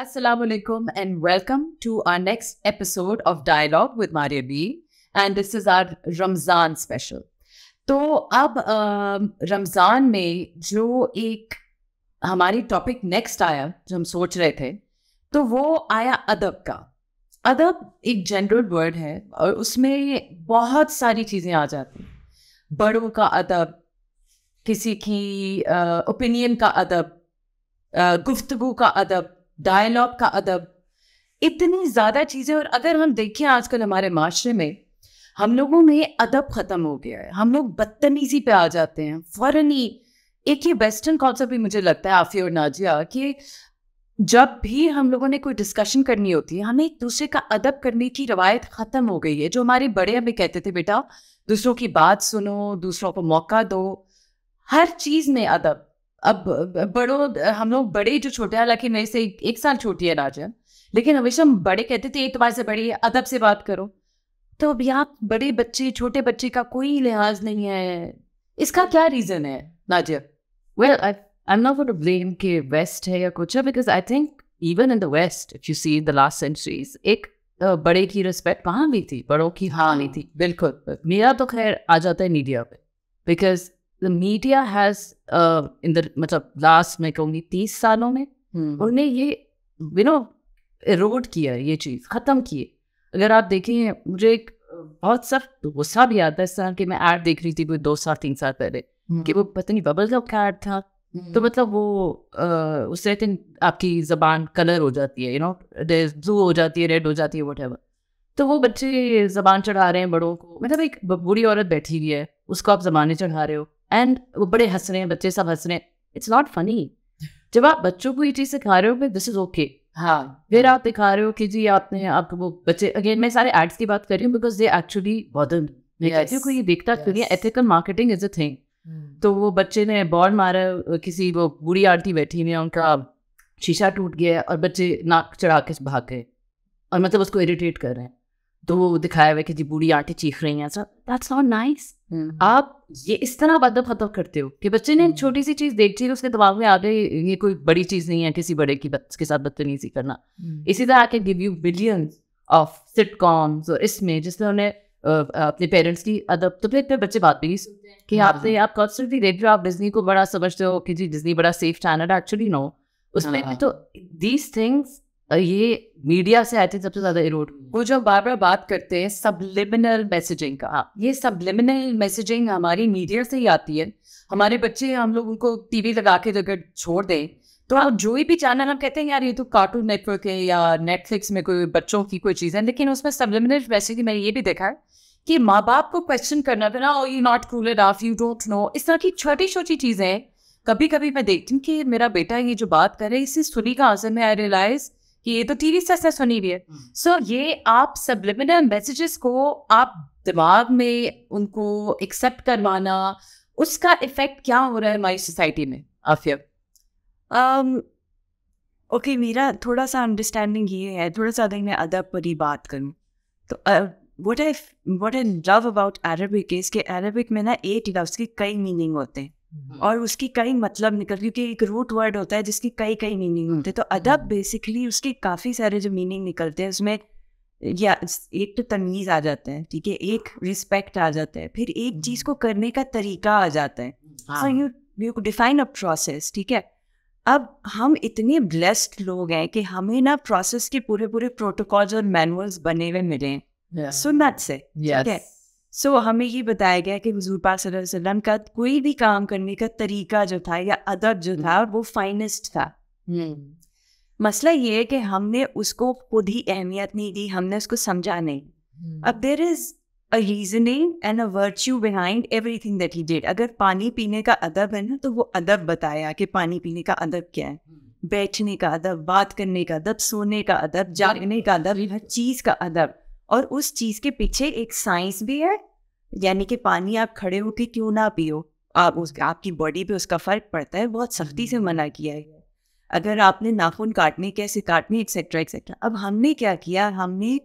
alaikum and welcome to our next episode of Dialogue with Maria B. And this is our Ramzan special. तो अब रमज़ान में जो एक हमारी टॉपिक नेक्स्ट आया जो हम सोच रहे थे तो वो आया अदब का अदब एक जनरल वर्ड है और उसमें बहुत सारी चीज़ें आ जाती बड़ों का अदब किसी की ओपिनियन का अदब गुफ्तगु का अदब डायलॉग का अदब इतनी ज़्यादा चीज़ें और अगर हम देखें आजकल हमारे माशरे में हम लोगों में अदब ख़त्म हो गया है हम लोग बदतमीज़ी पे आ जाते हैं फ़ौरन ही एक ये वेस्टर्न कॉन्सेप्ट भी मुझे लगता है आफी और नाजिया कि जब भी हम लोगों ने कोई डिस्कशन करनी होती है हमें एक दूसरे का अदब करने की रवायत ख़त्म हो गई है जो हमारे बड़े हमें कहते थे बेटा दूसरों की बात सुनो दूसरों को मौका दो हर चीज़ में अदब अब बड़ों हम लोग बड़े जो छोटे हालांकि मेरे से एक साल छोटी है राजन लेकिन हमेशा हम बड़े कहते थे तुम्हारे से बड़ी है अदब से बात करो तो अब यहाँ बड़े बच्चे छोटे बच्चे का कोई लिहाज नहीं है इसका क्या रीज़न है Nazia well I am not blame कि वेस्ट है या कुछ है because I think even in the west if you see the last centuries एक बड़े की रिस्पेक्ट वहाँ भी थी बड़ों की हाँ नहीं थी हाँ, बिल्कुल मेरा तो खैर आ जाता है मीडिया पे because the media has in the मतलब लास्ट मैं कहूँगी तीस सालों में हम्म। उन्होंने ये यू नो रोड किया ये चीज़ ख़त्म किए अगर आप देखें मुझे एक बहुत सख्त गुस्सा भी आता है तरह की मैं ऐड देख रही थी कोई दो साल तीन साल पहले हम्म। कि वो पता नहीं बबल का ऐड था हम्म। तो मतलब वो उससे आई थिंक आपकी जबान कलर हो जाती है यू नो ब्लू हो जाती है रेड हो जाती है वट तो वो बच्चे जबान चढ़ा रहे हैं बड़ों को मतलब एक बूढ़ी औरत बैठी हुई है उसको आप जबाने चढ़ा रहे हो एंड वो बड़े हंस रहे हैं बच्चे सब हंस रहे हैं इट्स नॉट फनी जब आप बच्चों को ये चीज़ सिखा रहे हो दिस इज ओके हाँ फिर आप दिखा रहे हो कि जी आपने आपको वो बच्चे अगेन मैं सारे एड्स की बात कर रही हूँ बिकॉज दे एक्चुअली बॉदर को ये देखता क्योंकि ethical marketing is a thing तो वो बच्चे ने बॉल मारा किसी वो बूढ़ी आरती बैठी ने उनका शीशा टूट गया और बच्चे नाक चढ़ा के भाग गए और मतलब उसको इरिटेट कर रहे हैं तो वो दिखाया हुआ कि जी बूढ़ी आंटी चीख रही हैं दैट्स नॉट नाइस आप ये इस तरह आप अदब खतम करते हो कि बच्चे ने हम्म। छोटी सी चीज देख है तो उसके दिमाग में आ गई ये कोई बड़ी चीज नहीं है किसी बड़े की के साथ बदतमीजी करना हम्म। इसी तरह I give you billion of sitcoms और इसमें जिसमें उन्हें अपने पेरेंट्स की अदब तो फिर बच्चे बात भी नहीं सुनते हैं कि आपने हाँ। आप कॉन्स्टेंटली देख रहे हो आप डिजनी को बड़ा समझते हो कि जी डिजनी बड़ा सेफ चैनल एक्चुअली नो उसमें हाँ। तो दीज थिंग्स ये मीडिया से आई थिंक सबसे ज्यादा इरोड वो जो बार बार बात करते हैं सबलिमिनल मैसेजिंग का हाँ, ये सबलिमिनल मैसेजिंग हमारी मीडिया से ही आती है हमारे बच्चे हम लोग उनको टीवी लगा के अगर छोड़ दें तो आप जो भी चैनल हम कहते हैं यार ये तो कार्टून नेटवर्क है या नेटफ्लिक्स में कोई बच्चों की कोई चीज़ है लेकिन उसमें सबलिमिनल मैसेज मैंने ये भी देखा है कि माँ बाप को क्वेश्चन करना था तो ना you not cool it of you don't know इस तरह की छोटी छोटी चीज़ें कभी कभी मैं देखती हूँ कि मेरा बेटा ये जो बात कर रहा इसे सुनी का आंसर में आई रियलाइज़ ये तो टीवी से ऐसा सुनी हुई है सो हम्म। so, ये आप सबलिमिनल मैसेजेस को आप दिमाग में उनको एक्सेप्ट करवाना उसका इफेक्ट क्या हो रहा है हमारी सोसाइटी में आफिया um, ओके okay, मेरा थोड़ा सा अंडरस्टैंडिंग ये है थोड़ा सा अगर मैं अदब पर ही बात करूँ तो what I what I love about Arabic इसके अरबिक में ना एट लफ्ज़ के कई मीनिंग होते हैं हम्म। और उसकी कई मतलब निकल क्योंकि एक रूट वर्ड होता है जिसकी कई कई मीनिंग होते हैं तो हम्म। अदब बेसिकली उसके काफ़ी सारे जो मीनिंग निकलते हैं उसमें या एक तो तमीज़ आ जाता है ठीक है एक रिस्पेक्ट आ जाता है फिर एक चीज़ हम्म। को करने का तरीका आ जाता है you you define a process ठीक है अब हम इतने ब्लेस्ड लोग हैं कि हमें ना प्रोसेस के पूरे पूरे प्रोटोकॉल्स और मैनुअल्स बने हुए मिले हैं सुन्नत से ठीक है सो so, हमें ये बताया गया कि हजूर पाक का कोई भी काम करने का तरीका जो था या अदब जो था हम्म। वो फाइनेस्ट था हम्म। मसला ये है कि हमने उसको खुद ही अहमियत नहीं दी हमने उसको समझा नहीं अब there is a reasoning and a virtue behind thing that he did अगर पानी पीने का अदब है ना तो वो अदब बताया कि पानी पीने का अदब क्या है हम्म। बैठने का अदब बात करने का अदब सोने का अदब जागने का अदब हर चीज़ का अदब और उस चीज़ के पीछे एक साइंस भी है यानी कि पानी आप खड़े होके क्यों ना पियो आप उस आपकी बॉडी पे उसका फ़र्क पड़ता है बहुत सख्ती से मना हम्म। किया है अगर आपने नाखून काटने कैसे काटने एक्सेट्रा एक्सेट्रा अब हमने क्या किया हमने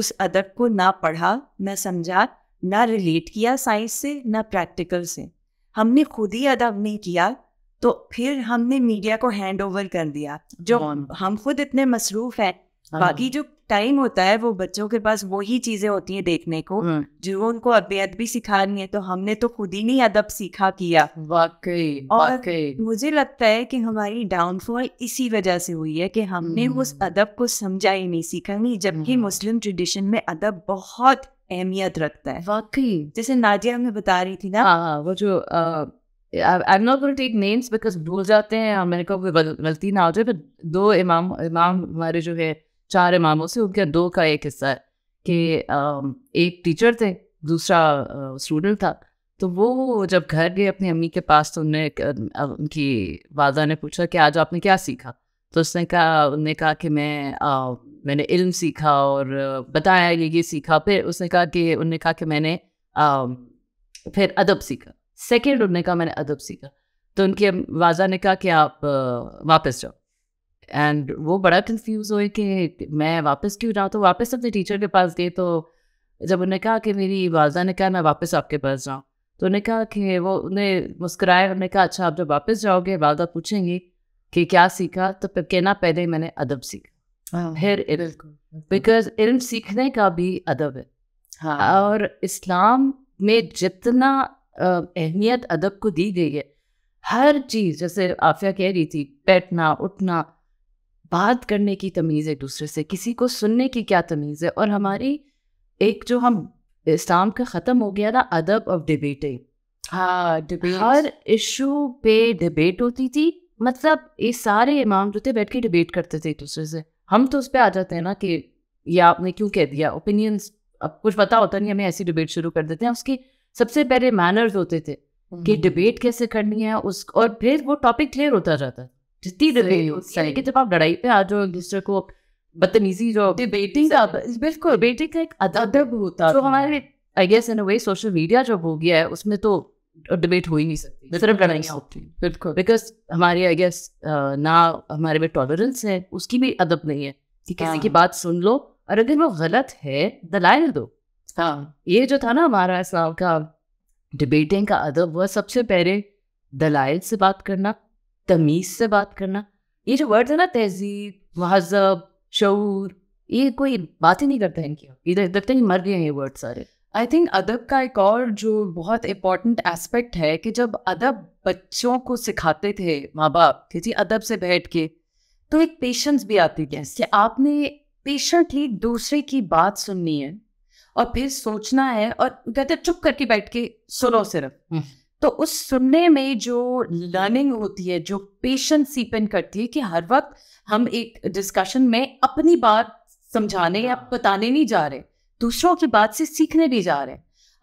उस अदब को ना पढ़ा ना समझा ना रिलेट किया साइंस से ना प्रैक्टिकल से हमने खुद ही अदब नहीं किया तो फिर हमने मीडिया को हैंड ओवर कर दिया जो हम खुद इतने मसरूफ़ हैं हाँ। बाकी जो टाइम होता है वो बच्चों के पास वही चीजें होती हैं देखने को हाँ। जो उनको अबेअदबी सिखानी है तो हमने तो खुद ही नहीं अदब सीखा किया वाकई और वाकई। मुझे लगता है कि हमारी डाउनफॉल इसी वजह से हुई है कि हमने उस हम्म। अदब को समझा ही नहीं सीखा नहीं जबकि मुस्लिम हाँ। ट्रेडिशन में अदब बहुत अहमियत रखता है वाकई जैसे नाजिया हमें बता रही थी ना आ, वो जो I am not going take names because भूल जाते हैं मैंने कहा गलती ना हो जाए दो इमाम इमाम हमारे जो है चार इमामों से उनके दो का एक हिस्सा है कि एक टीचर थे दूसरा स्टूडेंट था तो वो जब घर गए अपनी अम्मी के पास तो उनने उनकी वादा ने पूछा कि आज आपने क्या सीखा तो उसने कहा उनने कहा कि मैं आ, मैंने इल्म सीखा और बताया ये ये सीखा फिर उसने कहा कि उनने कहा कि मैंने आ, फिर अदब सीखा सेकेंड उनने कहा मैंने अदब सीखा तो उनकी वाजा ने कहा कि आप वापस जाओ एंड वो बड़ा कंफ्यूज हुए कि मैं वापस क्यों जाऊँ तो वापस अपने टीचर के पास गए तो जब उन्होंने कहा कि मेरी वालदा ने कहा मैं वापस आपके पास जाऊँ तो उन्हें कहा कि वो उन्हें मुस्कुराया उन्होंने कहा अच्छा आप जब वापस जाओगे वालदा पूछेंगी कि क्या सीखा तो फिर कहना पहले ही मैंने अदब सीखा हाँ, फिर बिकॉज इल्म सीखने का भी अदब है हाँ और इस्लाम में जितना अहमियत अदब को दी गई है हर चीज़ जैसे आफिया कह रही थी बैठना उठना बात करने की तमीज़ एक दूसरे से किसी को सुनने की क्या तमीज़ है और हमारी एक जो हम इस्लाम का ख़त्म हो गया ना अदब ऑफ डिबेटिंग हाँ डिबेट हर इशू पे डिबेट होती थी मतलब ये सारे इमाम जो थे बैठ के डिबेट करते थे एक दूसरे से हम तो उस पर आ जाते हैं ना कि ये आपने क्यों कह दिया ओपिनियंस अब कुछ पता होता नहीं हमें ऐसी डिबेट शुरू कर देते हैं उसकी सबसे पहले मैनर्स होते थे कि हम्म। डिबेट कैसे करनी है उस और फिर वो टॉपिक क्लियर होता जाता था जितनी डिबेट होती है लेकिन जब आप लड़ाई पे आ जाओ एक दूसरे को बदतमीजी जो डिबेटिंग का बिल्कुल डिबेटिंग का एक अदब होता जो हमारे I guess in a way social media जो हो गया है उसमें तो डिबेट हो ही नहीं सकती सिर्फ लड़ाई होती बिल्कुल बिकॉज हमारे आई गेस ना हमारे में टॉलरेंस है उसकी भी अदब नहीं है कि किसी की हाँ। बात सुन लो और अगर वो गलत है दलाल दो हाँ ये जो था ना हमारा इस्लाम का डिबेटिंग का अदब वह सबसे पहले दलाइल से बात करना तमीज़ से बात करना ये जो वर्ड है ना तहजीब महजब शूर ये कोई बात ही नहीं करता इनकी इधर तो लगता है मर गए हैं ये वर्ड सारे आई थिंक अदब का एक और जो बहुत इम्पॉर्टेंट एस्पेक्ट है कि जब अदब बच्चों को सिखाते थे माँ बाप कि जी अदब से बैठ के तो एक पेशेंस भी आती थी कि आपने पेशेंटली दूसरे की बात सुननी है और फिर सोचना है और कहते चुप करके बैठ के सुनो सिर्फ हम्म। तो उस सुनने में जो लर्निंग होती है जो पेशेंस सीपन करती है कि हर वक्त हम एक डिस्कशन में अपनी बात समझाने या हाँ। बताने नहीं जा रहे दूसरों की बात से सीखने भी जा रहे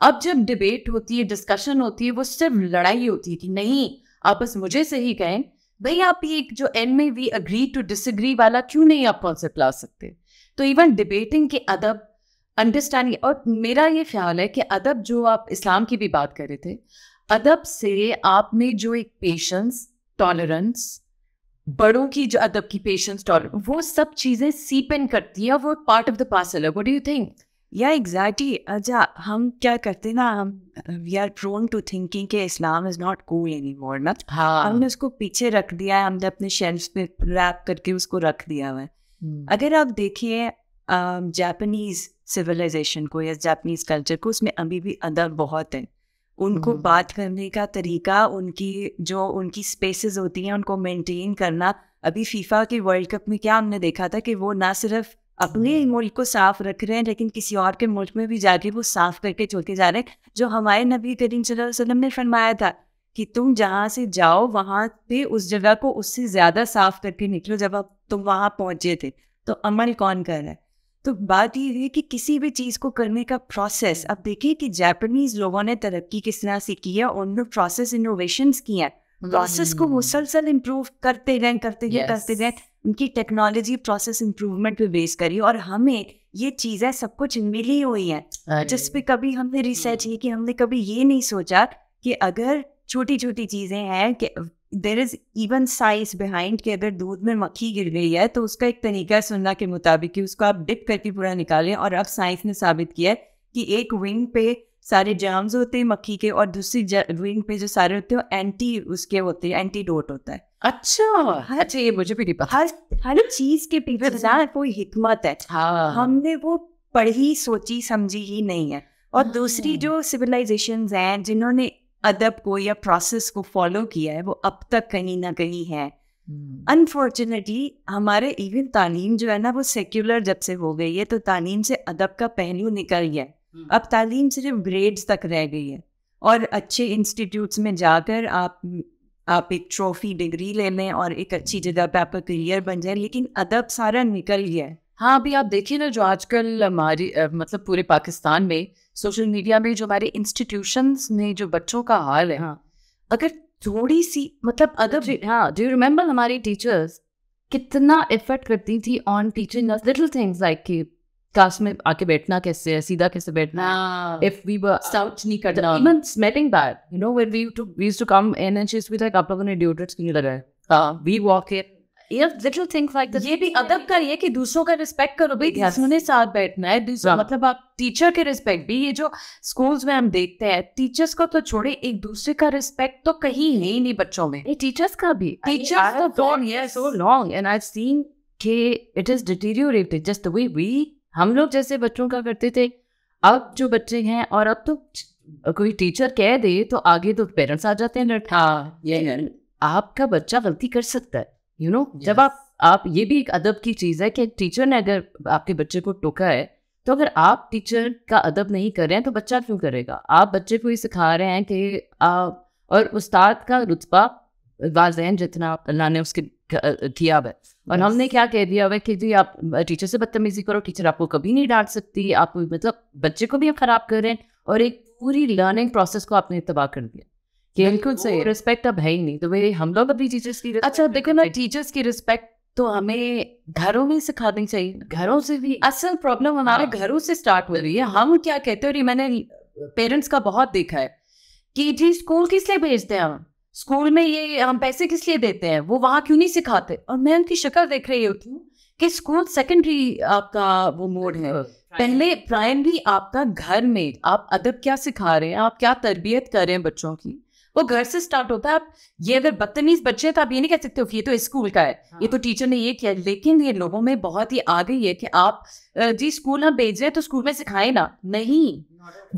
अब जब डिबेट होती है डिस्कशन होती है वो सिर्फ लड़ाई होती है कि नहीं आप बस मुझे सही कहें भाई आप एक जो एंड में वी अग्री टू डिसग्री वाला क्यों नहीं आप कॉन्सेप्ट ला सकते तो इवन डिबेटिंग के अदब अंडरस्टैंडिंग और मेरा ये ख्याल है कि अदब जो आप इस्लाम की भी बात कर रहे थे अदब से आप में जो एक पेशेंस टॉलरेंस बड़ों की जो अदब की पेशेंस टॉलरेंस वो सब चीज़ें सीपेन करती है वो पार्ट ऑफ द पार्सल है वो डू यू थिंक या एग्जैक्टली अच्छा हम क्या करते हैं ना हम we are prone to thinking कि Islam is not cool any more ना हाँ हमने उसको पीछे रख दिया है हमने अपने शेल्फ पे रैप करके उसको रख दिया हुआ है हम्म। अगर आप देखिए जापानीज सिविलाइजेशन को या जापनीज कल्चर को उसमें अभी भी अदब बहुत है उनको हम्म। बात करने का तरीका उनकी जो उनकी स्पेसेस होती हैं उनको मेंटेन करना अभी फीफा के वर्ल्ड कप में क्या हमने देखा था कि वो ना सिर्फ अपने हम्म। मुल्क को साफ रख रहे हैं लेकिन किसी और के मुल्क में भी जाके वो साफ करके चलते जा रहे हैं जो हमारे नबी करीम वसल्लम ने फरमाया था कि तुम जहाँ से जाओ वहाँ पे उस जगह को उससे ज़्यादा साफ करके निकलो जब आप तुम वहाँ पहुँचे थे तो अमल कौन कर रहा है तो बात ये है कि किसी भी चीज़ को करने का प्रोसेस अब देखिए कि जापानीज लोगों ने तरक्की किस तरह से की है उन्होंने प्रोसेस इनोवेशन की है प्रोसेस को हम्म। मुसलसल इम्प्रूव करते रहें करते रहें करते रहें उनकी टेक्नोलॉजी प्रोसेस इम्प्रूवमेंट पे बेस करी और हमें ये चीज़ें सब कुछ मिली हुई है जिस पे कभी हमने रिसर्च हम्म। की कि हमने कभी ये नहीं सोचा कि अगर छोटी छोटी चीज़ें हैं कि there is even size behind कि अगर दूध में मक्खी गिर गई है तो उसका एक तरीका है सुनना के मुताबिक कि उसको आप डिप करके पूरा निकालें और अब साइंस ने साबित किया है कि एक विंग पे सारे जर्म्स होते हैं मक्खी के और दूसरी विंग पे जो सारे होते हैं एंटी उसके होते हैं एंटी डोट होता है अच्छा अच्छा ये मुझे भी हर हर चीज के पीछे ना कोई हिकमत है हाँ। हमने वो पढ़ी सोची समझी ही नहीं है और हाँ। दूसरी जो सिविलाइजेशन हैं जिन्होंने अदब को या प्रोसेस को फॉलो किया है वो अब तक कहीं ना कहीं है अनफॉर्चुनेटली हम्म। hmm. हमारे इवन तालीम जो है ना वो सेक्युलर जब से हो गई है तो तालीम से अदब का पहलू निकल गया hmm. अब तालीम सिर्फ ग्रेड्स तक रह गई है और अच्छे इंस्टीट्यूट्स में जाकर आप आप एक ट्रॉफी डिग्री ले लें और एक अच्छी जगह पे आपका करियर बन जाए लेकिन अदब सारा निकल गया है हाँ अभी आप देखिए ना जो आजकल हमारी मतलब पूरे पाकिस्तान में सोशल मीडिया में जो हमारे इंस्टीट्यूशंस में जो बच्चों का हाल है हाँ. अगर थोड़ी सी मतलब अगर हाँ डू यू रिमेम्बर हमारी टीचर्स कितना एफर्ट करती थी on teaching little things like कि क्लास में आके बैठना कैसे है सीधा कैसे बैठना इफ वी साउच नहीं करना even smelling you know when we to we to come and she with like आप लोगों ने क्यों we walk little things like ये भी अदब का ये कि दूसरों का रिस्पेक्ट करो भाई yes. दूसरों ने साथ बैठना है मतलब आप टीचर के रिस्पेक्ट भी ये जो स्कूल्स में हम देखते हैं टीचर्स को तो छोड़े एक दूसरे का रिस्पेक्ट तो कहीं है ही नहीं बच्चों में टीचर्स का भी teachers so long and I seen it is deteriorated just the way we हम लोग जैसे बच्चों का करते थे अब जो बच्चे हैं और अब तो कोई टीचर कह दे तो आगे तो पेरेंट्स आ जाते हैं लड़का हाँ, ये आपका बच्चा गलती कर सकता है यू नो जब आप आप ये भी एक अदब की चीज़ है कि टीचर ने अगर आपके बच्चे को टोका है तो अगर आप टीचर का अदब नहीं कर रहे हैं तो बच्चा क्यों करेगा आप बच्चे को ये सिखा रहे हैं कि आप और उस्ताद का रुतबा वाजहन जितना अल्लाह ने उसके किया है और yes. हमने क्या कह दिया हुआ कि जी आप टीचर से बदतमीजी करो टीचर आपको कभी नहीं डांट सकती आप मतलब बच्चे को भी आप खराब कर रहे हैं और एक पूरी लर्निंग प्रोसेस को आपने तबाह कर दिया कि बिल्कुल सही रिस्पेक्ट अब है ही नहीं तो वे हम लोग अभी टीचर्स की अच्छा देखो ना टीचर्स की रिस्पेक्ट तो हमें घरों में सिखानी चाहिए घरों से भी असल प्रॉब्लम हमारे हाँ। घरों से स्टार्ट हो रही है हम क्या कहते हैं और मैंने पेरेंट्स का बहुत देखा है कि जी स्कूल किस लिए भेजते हैं हम स्कूल में ये हम पैसे किस लिए देते हैं वो वहां क्यों नहीं सिखाते और मैं उनकी शक्ल देख रही होती हूँ कि स्कूल सेकेंडरी आपका वो मोड है पहले प्राइमरी आपका घर में आप अदब क्या सिखा रहे हैं आप क्या तरबियत कर रहे हैं बच्चों की वो घर से स्टार्ट होता है आप ये अगर बदतमीज बच्चे हैं तो आप ये नहीं कह सकते हो कि ये तो स्कूल का है हाँ। ये तो टीचर हाँ। ने ये किया लेकिन ये लोगों में बहुत ही आ गई है कि आप जी स्कूल हम भेज रहे हैं तो स्कूल में सिखाए ना नहीं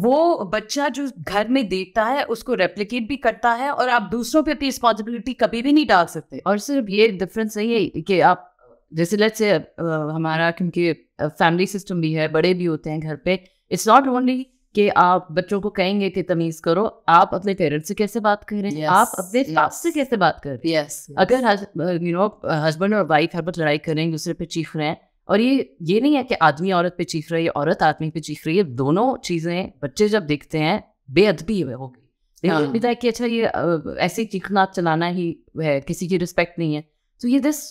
वो बच्चा जो घर में देखता है उसको रेप्लीकेट भी करता है और आप दूसरों पर अपनी रिस्पॉन्सिबिलिटी कभी भी नहीं डाल सकते और सिर्फ ये डिफरेंस नहीं है कि आप जैसे लेट से हमारा क्योंकि फैमिली सिस्टम भी है बड़े भी होते हैं घर पे इट्स नॉट ओनली कि आप बच्चों को कहेंगे कि तमीज करो आप अपने पेरेंट्स से कैसे बात कर रहे हैं yes, आप अपने yes. से कैसे बात कर रहे हैं yes, yes. अगर यू नो हस्बैंड और वाइफ हर बार लड़ाई कर रहे हैं दूसरे पे चीख रहे हैं और ये ये नहीं है कि आदमी औरत पे चीख रही है औरत आदमी पे चीख रही है दोनों चीजें बच्चे जब देखते हैं बेअदबी हो गई होता है कि अच्छा ये ऐसे चीखना चलाना ही है किसी की रिस्पेक्ट नहीं है तो ये दिस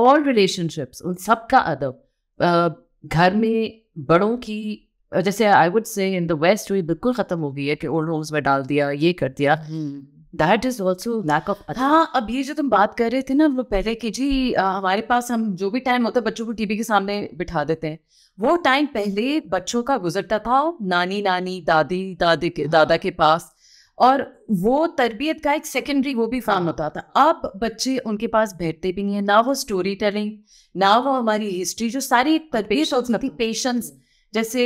ऑल रिलेशनशिप्स उन सब का अदब घर में बड़ों की जैसे I would say in the waste हुई बिल्कुल खत्म हो गई है कि ओल्ड होम्स में डाल दिया ये कर दिया that is also lack of हाँ अब ये जो तुम बात कर रहे थे ना वो पहले कि जी आ, हमारे पास हम जो भी टाइम होता है बच्चों को टीवी के सामने बिठा देते हैं वो टाइम पहले बच्चों का गुजरता था नानी नानी दादी दादी के हाँ। दादा के पास और वो तरबियत का एक सेकेंडरी वो भी फॉर्म हाँ। होता था अब बच्चे उनके पास बैठते भी नहीं है ना वो स्टोरी टेलिंग ना वो हमारी हिस्ट्री जो सारी एक तरबियत पेशेंस जैसे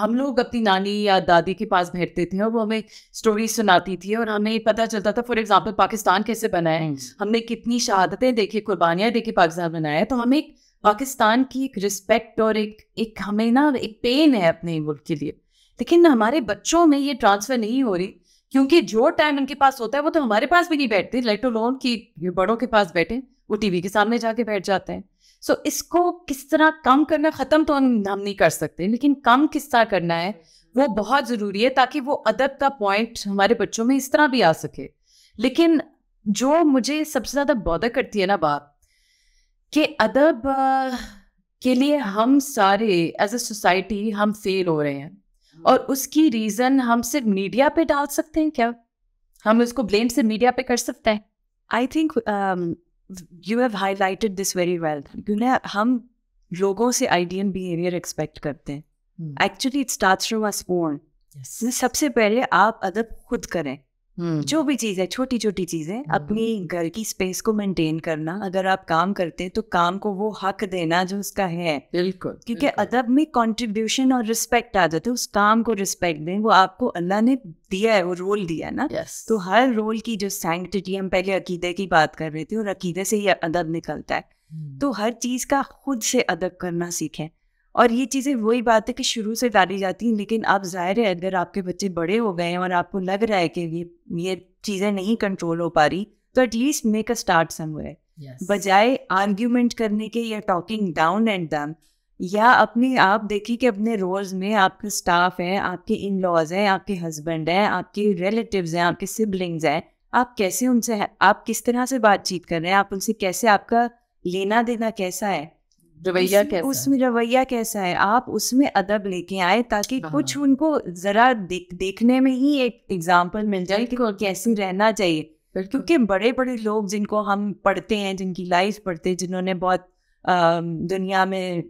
हम लोग अपनी नानी या दादी के पास बैठते थे और वो हमें स्टोरी सुनाती थी और हमें पता चलता था फॉर एग्जाम्पल पाकिस्तान कैसे बनाए है हम्म। हमने कितनी शहादतें देखी कुर्बानियाँ देखी पाकिस्तान बनाया तो हमें पाकिस्तान की एक रिस्पेक्ट और एक एक हमें ना एक पेन है अपने मुल्क के लिए लेकिन हमारे बच्चों में ये ट्रांसफर नहीं हो रही क्योंकि जो टाइम उनके पास होता है वो तो हमारे पास भी नहीं बैठते लेट लोन की बड़ों के पास बैठे वो टीवी के सामने जाके बैठ जाते हैं सो so, इसको किस तरह कम करना ख़त्म तो हम नहीं कर सकते लेकिन कम किस तरह करना है वो बहुत ज़रूरी है ताकि वो अदब का पॉइंट हमारे बच्चों में इस तरह भी आ सके लेकिन जो मुझे सबसे ज़्यादा बौदा करती है ना बात कि अदब के लिए हम सारे एज ए सोसाइटी हम फेल हो रहे हैं हम्म। और उसकी रीज़न हम सिर्फ मीडिया पे डाल सकते हैं क्या हम उसको ब्लेम सिर्फ मीडिया पे कर सकते हैं I think you have highlighted this very well क्योंकि हम लोगों से आइडियल बिहेवियर एक्सपेक्ट करते हैं actually it start from us own सबसे पहले आप अदब खुद करें जो भी चीज़ है छोटी छोटी चीज़ें अपनी घर की स्पेस को मेंटेन करना अगर आप काम करते हैं तो काम को वो हक देना जो उसका है बिल्कुल क्योंकि अदब में कंट्रीब्यूशन और रिस्पेक्ट आ जाते उस काम को रिस्पेक्ट दें वो आपको अल्लाह ने दिया है वो रोल दिया है ना yes. तो हर रोल की जो सैंक्टिटी हम पहले अकीदे की बात कर रहे थे और अकीदे से ही अदब निकलता है तो हर चीज़ का खुद से अदब करना सीखें और ये चीज़ें वही बात है कि शुरू से डाली जाती हैं लेकिन आप जाहिर है अगर आपके बच्चे बड़े हो गए हैं और आपको लग रहा है कि ये ये चीज़ें नहीं कंट्रोल हो पा रही तो at least make a start some yes. बजाय आर्ग्यूमेंट करने के या टॉकिंग डाउन एंड दम या अपने आप देखिए कि अपने रोल्स में आपका स्टाफ है आपके इन लॉज हैं आपके हस्बैंड हैं आपके रिलेटिव हैं आपके सिबलिंग्स हैं आप कैसे उनसे आप किस तरह से बातचीत कर रहे हैं आप उनसे कैसे आपका लेना देना कैसा है रवैया कैसा उसमें रवैया कैसा है आप उसमें अदब लेके आए ताकि हाँ, कुछ हाँ। उनको जरा देख देखने में ही एक एग्जाम्पल मिल जाए कि कैसे रहना चाहिए क्योंकि बड़े बड़े लोग जिनको हम पढ़ते हैं जिनकी लाइफ पढ़ते हैं जिन्होंने बहुत दुनिया में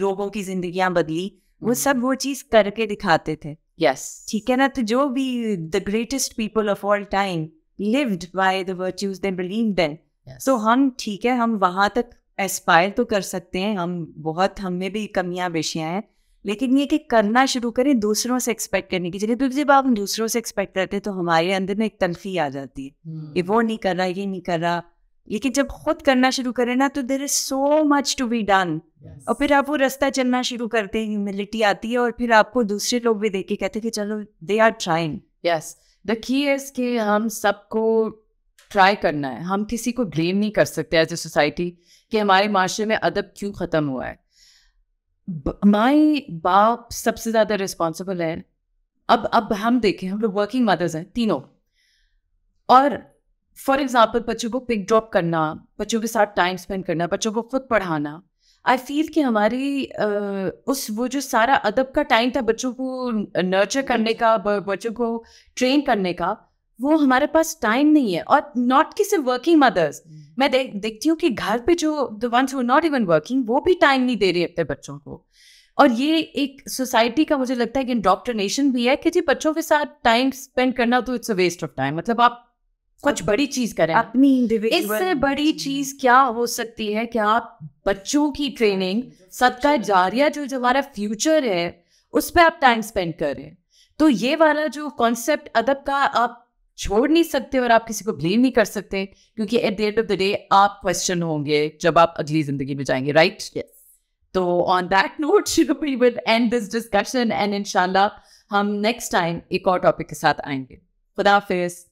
लोगों की जिंदगियां बदली वो हम्म। सब वो चीज करके दिखाते थे यस ठीक है ना तो जो भी the greatest people of all time lived by the virtues they believe then so हम ठीक है हम वहां तक एस्पायर तो कर सकते हैं हम बहुत हम में भी कमियां बेशियाँ हैं लेकिन ये कि करना शुरू करें दूसरों से एक्सपेक्ट करने की जगह जब आप दूसरों से एक्सपेक्ट करते हैं तो हमारे अंदर में एक तनखी आ जाती है ये हम्म। वो नहीं कर रहा ये नहीं कर रहा लेकिन जब खुद करना शुरू करें ना तो there is so much to be done और फिर आप वो रास्ता चलना शुरू करते हैं ह्यूमिलिटी आती है और फिर आपको दूसरे लोग भी देख के कहते हैं कि चलो they are trying yes the key is कि हम सबको ट्राई करना है हम किसी को ब्लेम नहीं कर सकते एज ए सोसाइटी कि हमारे माशरे में अदब क्यों ख़त्म हुआ है माई बाप सबसे ज़्यादा रिस्पॉन्सिबल है अब अब हम देखें हम लोग वर्किंग मदर्स हैं तीनों और फॉर एग्ज़ाम्पल बच्चों को पिक ड्रॉप करना बच्चों के साथ टाइम स्पेंड करना बच्चों को खुद पढ़ाना आई फील कि हमारी उस वो जो सारा अदब का टाइम था बच्चों को नर्चर करने का बच्चों को ट्रेन करने का वो हमारे पास टाइम नहीं है और नॉट कि सिर्फ वर्किंग मदर्स मैं दे, देखती हूँ कि घर पे जो the ones who not even working वो भी टाइम नहीं दे रही अपने बच्चों को और ये एक सोसाइटी का मुझे लगता है कि इंडॉक्ट्रिनेशन भी है कि जी बच्चों के साथ टाइम स्पेंड करना तो it's a waste of time मतलब आप कुछ बड़ी चीज करें अपनी इससे बड़ी hmm. चीज क्या हो सकती है कि आप बच्चों की ट्रेनिंग hmm. सबका जारिया जो जो हमारा फ्यूचर है उस पर आप टाइम स्पेंड करें तो ये वाला जो कॉन्सेप्ट अदब का आप छोड़ नहीं सकते और आप किसी को ब्लेम नहीं कर सकते क्योंकि at the end of the day आप क्वेश्चन होंगे जब आप अगली जिंदगी में जाएंगे राइट right? yes. तो on that note we will end this discussion and इनशाला हम नेक्स्ट टाइम एक और टॉपिक के साथ आएंगे खुदाफिज